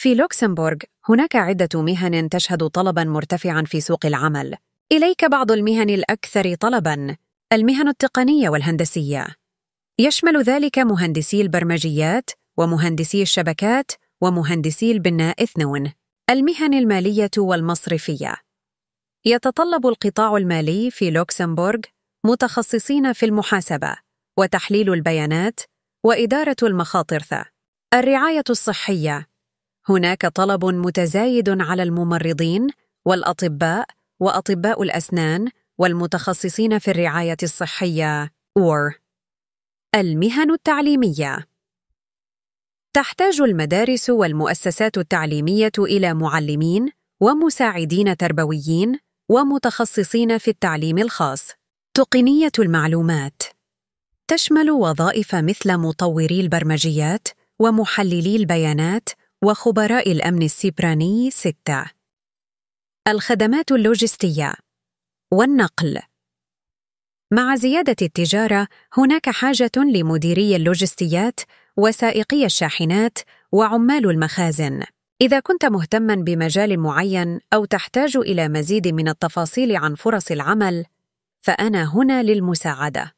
في لوكسمبورغ هناك عدة مهن تشهد طلبا مرتفعا في سوق العمل إليك بعض المهن الأكثر طلبا المهن التقنية والهندسية يشمل ذلك مهندسي البرمجيات ومهندسي الشبكات ومهندسي البناء اثنون المهن المالية والمصرفية يتطلب القطاع المالي في لوكسمبورغ متخصصين في المحاسبة وتحليل البيانات وإدارة المخاطر الرعاية الصحية هناك طلب متزايد على الممرضين والاطباء واطباء الاسنان والمتخصصين في الرعايه الصحيه or المهن التعليميه تحتاج المدارس والمؤسسات التعليميه الى معلمين ومساعدين تربويين ومتخصصين في التعليم الخاص تقنيه المعلومات تشمل وظائف مثل مطوري البرمجيات ومحللي البيانات وخبراء الأمن السيبراني ستة الخدمات اللوجستية والنقل مع زيادة التجارة هناك حاجة لمديري اللوجستيات وسائقي الشاحنات وعمال المخازن إذا كنت مهتماً بمجال معين أو تحتاج إلى مزيد من التفاصيل عن فرص العمل فأنا هنا للمساعدة